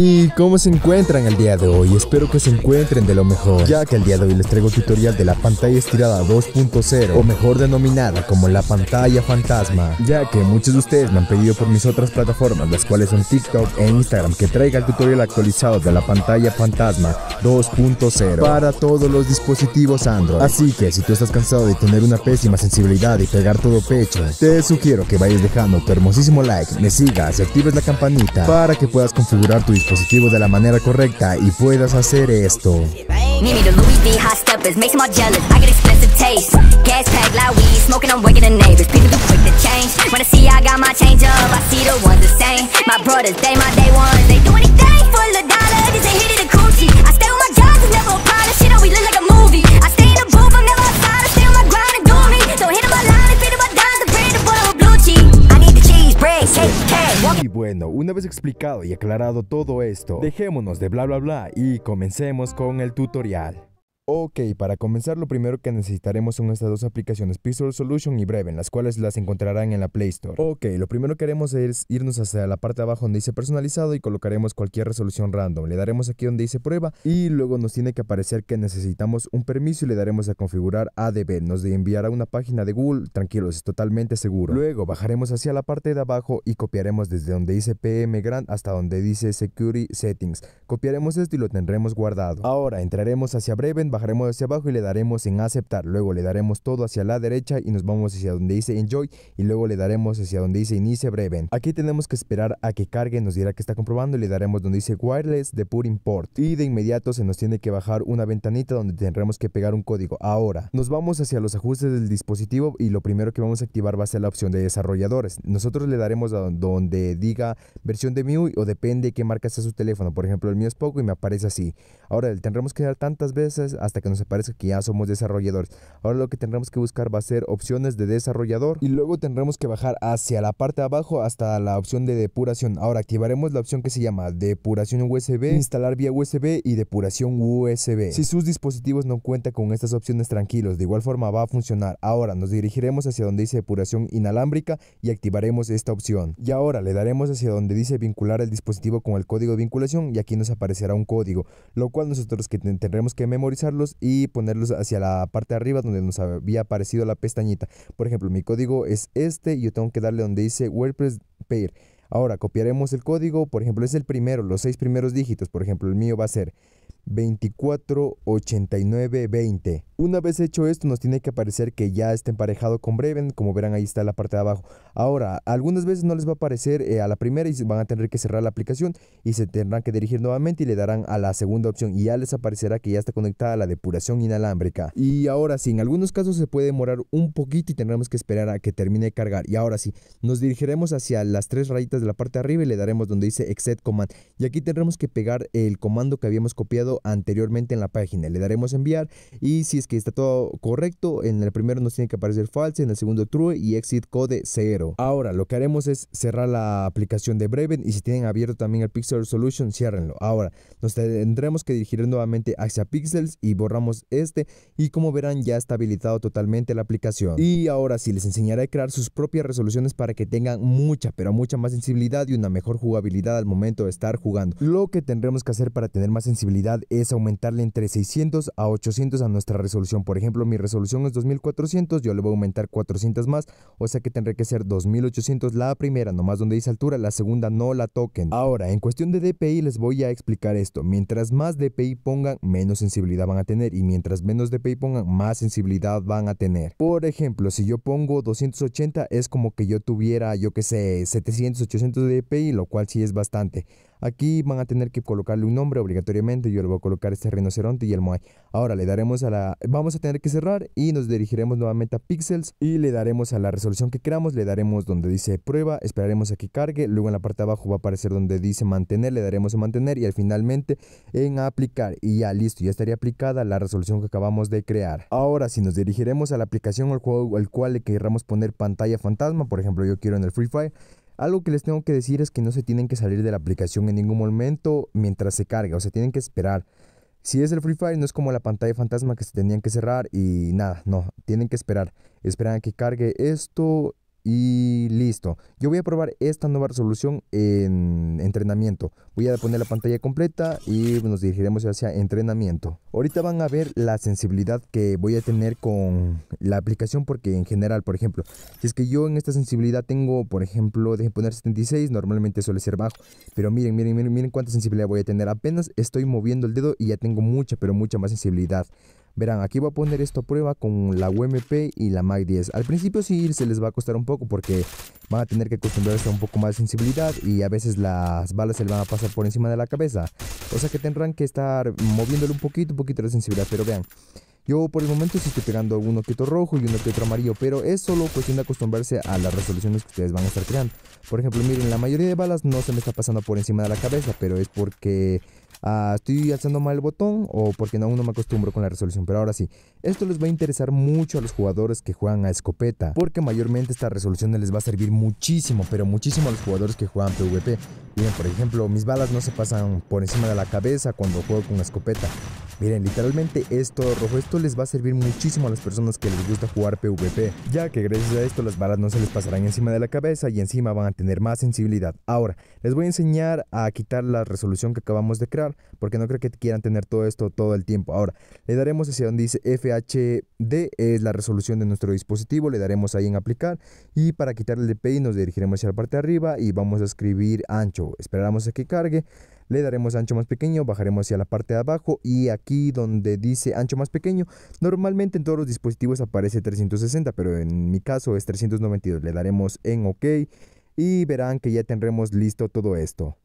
¿Y cómo se encuentran el día de hoy? Espero que se encuentren de lo mejor, ya que el día de hoy les traigo tutorial de la pantalla estirada 2.0, o mejor denominada como la pantalla fantasma, ya que muchos de ustedes me han pedido por mis otras plataformas, las cuales son TikTok e Instagram, que traiga el tutorial actualizado de la pantalla fantasma 2.0 para todos los dispositivos Android. Así que si tú estás cansado de tener una pésima sensibilidad y pegar todo pecho, te sugiero que vayas dejando tu hermosísimo like, me sigas y actives la campanita para que puedas configurar tu dispositivo positivo de la manera correcta y puedas hacer esto. Y bueno, una vez explicado y aclarado todo esto, dejémonos de bla bla bla y comencemos con el tutorial. Ok, para comenzar lo primero que necesitaremos son estas dos aplicaciones Pixel Solution y Breven, las cuales las encontrarán en la Play Store. Ok, lo primero que haremos es irnos hacia la parte de abajo donde dice personalizado y colocaremos cualquier resolución random. Le daremos aquí donde dice prueba y luego nos tiene que aparecer que necesitamos un permiso y le daremos a configurar ADB. Nos enviará una página de Google, tranquilos, es totalmente seguro. Luego bajaremos hacia la parte de abajo y copiaremos desde donde dice PM Grand hasta donde dice Security Settings. Copiaremos esto y lo tendremos guardado. Ahora entraremos hacia Breven, bajaremos hacia abajo y le daremos en aceptar, luego le daremos todo hacia la derecha y nos vamos hacia donde dice enjoy y luego le daremos hacia donde dice inicia breven. Aquí tenemos que esperar a que cargue, nos dirá que está comprobando le daremos donde dice wireless de pur import y de inmediato se nos tiene que bajar una ventanita donde tendremos que pegar un código. Ahora, nos vamos hacia los ajustes del dispositivo y lo primero que vamos a activar va a ser la opción de desarrolladores. Nosotros le daremos a donde diga versión de MIUI o depende qué marca sea su teléfono. Por ejemplo, el mío es poco y me aparece así. Ahora, le tendremos que dar tantas veces hasta que nos aparezca que ya somos desarrolladores. Ahora lo que tendremos que buscar va a ser opciones de desarrollador y luego tendremos que bajar hacia la parte de abajo hasta la opción de depuración. Ahora activaremos la opción que se llama depuración USB, instalar vía USB y depuración USB. Si sus dispositivos no cuentan con estas opciones tranquilos, de igual forma va a funcionar. Ahora nos dirigiremos hacia donde dice depuración inalámbrica y activaremos esta opción. Y ahora le daremos hacia donde dice vincular el dispositivo con el código de vinculación y aquí nos aparecerá un código, lo cual nosotros que tendremos que memorizarlo y ponerlos hacia la parte de arriba donde nos había aparecido la pestañita. Por ejemplo, mi código es este y yo tengo que darle donde dice WordPress Pair. Ahora copiaremos el código, por ejemplo, es el primero, los seis primeros dígitos, por ejemplo, el mío va a ser 248920 Una vez hecho esto, nos tiene que aparecer que ya está emparejado con Breven. Como verán, ahí está la parte de abajo. Ahora, algunas veces no les va a aparecer eh, a la primera y van a tener que cerrar la aplicación y se tendrán que dirigir nuevamente y le darán a la segunda opción. Y ya les aparecerá que ya está conectada a la depuración inalámbrica. Y ahora sí, en algunos casos se puede demorar un poquito y tendremos que esperar a que termine de cargar. Y ahora sí, nos dirigiremos hacia las tres rayitas de la parte de arriba y le daremos donde dice Exit Command. Y aquí tendremos que pegar el comando que habíamos copiado anteriormente en la página. Le daremos enviar y si es que está todo correcto, en el primero nos tiene que aparecer false, en el segundo true y exit code 0. Ahora lo que haremos es cerrar la aplicación de Breven y si tienen abierto también el Pixel Solution, ciérrenlo. Ahora nos tendremos que dirigir nuevamente hacia Pixels y borramos este y como verán ya está habilitado totalmente la aplicación. Y ahora sí les enseñaré a crear sus propias resoluciones para que tengan mucha pero mucha más sensibilidad y una mejor jugabilidad al momento de estar jugando. Lo que tendremos que hacer para tener más sensibilidad es aumentarle entre 600 a 800 a nuestra resolución. Por ejemplo, mi resolución es 2400, yo le voy a aumentar 400 más, o sea que tendré que ser 2800 la primera, nomás donde dice altura, la segunda no la toquen. Ahora, en cuestión de DPI les voy a explicar esto. Mientras más DPI pongan, menos sensibilidad van a tener y mientras menos DPI pongan, más sensibilidad van a tener. Por ejemplo, si yo pongo 280 es como que yo tuviera, yo que sé, 700, 800 DPI, lo cual sí es bastante. Aquí van a tener que colocarle un nombre obligatoriamente. Yo le voy a colocar este rinoceronte y el Moai. Ahora le daremos a la. Vamos a tener que cerrar y nos dirigiremos nuevamente a Pixels y le daremos a la resolución que queramos. Le daremos donde dice prueba. Esperaremos a que cargue. Luego en la parte de abajo va a aparecer donde dice mantener. Le daremos a mantener y al finalmente en aplicar. Y ya listo, ya estaría aplicada la resolución que acabamos de crear. Ahora, si nos dirigiremos a la aplicación o al juego al cual le querramos poner pantalla fantasma, por ejemplo, yo quiero en el Free Fire. Algo que les tengo que decir es que no se tienen que salir de la aplicación en ningún momento mientras se carga, o sea, tienen que esperar. Si es el Free Fire, no es como la pantalla fantasma que se tenían que cerrar y nada, no, tienen que esperar. Esperan a que cargue esto y listo. Yo voy a probar esta nueva resolución en entrenamiento. Voy a poner la pantalla completa y nos dirigiremos hacia entrenamiento. Ahorita van a ver la sensibilidad que voy a tener con la aplicación porque en general, por ejemplo, si es que yo en esta sensibilidad tengo, por ejemplo, dejen poner 76, normalmente suele ser bajo. Pero miren, miren, miren, miren cuánta sensibilidad voy a tener. Apenas estoy moviendo el dedo y ya tengo mucha, pero mucha más sensibilidad. Verán, aquí voy a poner esto a prueba con la UMP y la MAC-10. Al principio sí se les va a costar un poco porque van a tener que acostumbrarse a un poco más de sensibilidad y a veces las balas se les van a pasar por encima de la cabeza. O sea que tendrán que estar moviéndole un poquito, un poquito de sensibilidad, pero vean... Yo por el momento sí estoy pegando un oqueto rojo y un que amarillo, pero es solo cuestión de acostumbrarse a las resoluciones que ustedes van a estar creando. Por ejemplo, miren, la mayoría de balas no se me está pasando por encima de la cabeza, pero es porque ah, estoy alzando mal el botón o porque aún no me acostumbro con la resolución. Pero ahora sí, esto les va a interesar mucho a los jugadores que juegan a escopeta, porque mayormente esta resolución les va a servir muchísimo, pero muchísimo a los jugadores que juegan PvP. Miren, por ejemplo, mis balas no se pasan por encima de la cabeza cuando juego con escopeta. Miren, literalmente esto rojo, esto les va a servir muchísimo a las personas que les gusta jugar PvP, ya que gracias a esto las balas no se les pasarán encima de la cabeza y encima van a tener más sensibilidad. Ahora, les voy a enseñar a quitar la resolución que acabamos de crear, porque no creo que quieran tener todo esto todo el tiempo. Ahora, le daremos hacia donde dice FHD, es la resolución de nuestro dispositivo, le daremos ahí en aplicar y para quitar el DPI nos dirigiremos hacia la parte de arriba y vamos a escribir ancho. Esperamos a que cargue le daremos ancho más pequeño, bajaremos hacia la parte de abajo y aquí donde dice ancho más pequeño, normalmente en todos los dispositivos aparece 360, pero en mi caso es 392, le daremos en OK y verán que ya tendremos listo todo esto.